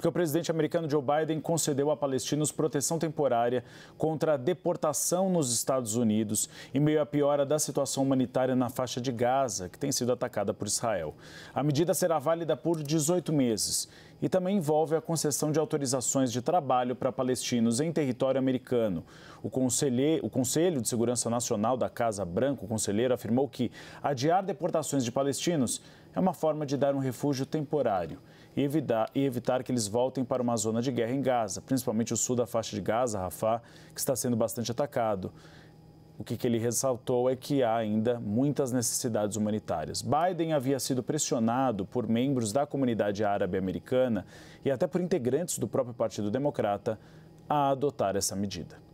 porque o presidente americano Joe Biden concedeu a palestinos proteção temporária contra a deportação nos Estados Unidos em meio à piora da situação humanitária na faixa de Gaza, que tem sido atacada por Israel. A medida será válida por 18 meses e também envolve a concessão de autorizações de trabalho para palestinos em território americano. O, o Conselho de Segurança Nacional da Casa Branca, o conselheiro, afirmou que adiar deportações de palestinos é uma forma de dar um refúgio temporário e evitar, e evitar que eles voltem para uma zona de guerra em Gaza, principalmente o sul da faixa de Gaza, Rafah, que está sendo bastante atacado. O que, que ele ressaltou é que há ainda muitas necessidades humanitárias. Biden havia sido pressionado por membros da comunidade árabe americana e até por integrantes do próprio Partido Democrata a adotar essa medida.